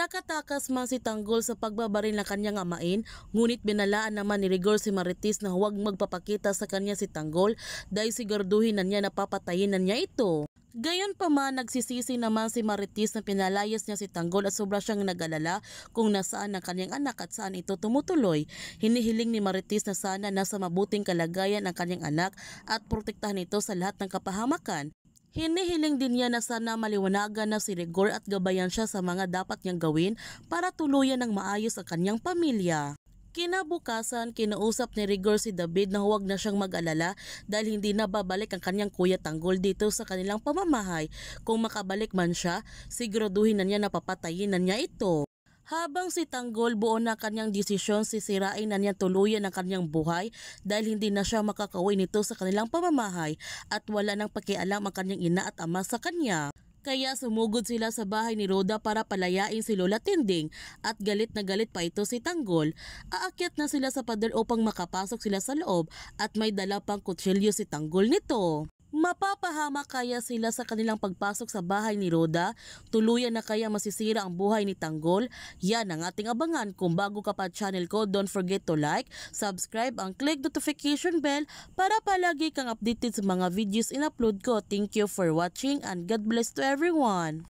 Nakatakas man si Tanggol sa pagbabaril ng kanyang amain, ngunit binalaan naman ni Rigor si Marites na huwag magpapakita sa kanya si Tanggol dahil sigurduhin na niya na papatayin na niya ito. Gayon pa man, nagsisisi naman si Marites na pinalayas niya si Tanggol at sobra siyang nagalala kung nasaan ang kanyang anak at saan ito tumutuloy. Hinihiling ni Marites na sana nasa mabuting kalagayan ang kanyang anak at protektahan ito sa lahat ng kapahamakan. Hinihiling din niya na sana maliwanagan na si Rigor at gabayan siya sa mga dapat niyang gawin para tuluyan ng maayos ang kanyang pamilya. Kinabukasan, kinausap ni Rigor si David na huwag na siyang mag-alala dahil hindi na babalik ang kanyang kuya tanggol dito sa kanilang pamamahay. Kung makabalik man siya, siguraduhin na niya na papatayin na niya ito. Habang si Tanggol buo na kanyang desisyon, sisirain na niya tuluyan ang kanyang buhay dahil hindi na siya makakauwi nito sa kanilang pamamahay at wala nang pakialam ang kanyang ina at ama sa kanya. Kaya sumugod sila sa bahay ni Roda para palayain si Lola Tinding at galit na galit pa ito si Tanggol. Aakyat na sila sa pader upang makapasok sila sa loob at may dala pang kutsilyo si Tanggol nito. Mapapahama kaya sila sa kanilang pagpasok sa bahay ni Roda? Tuluyan na kaya masisira ang buhay ni Tanggol? Yan ang ating abangan. Kung bago ka pa channel ko, don't forget to like, subscribe, and click notification bell para palagi kang updated sa mga videos in-upload ko. Thank you for watching and God bless to everyone!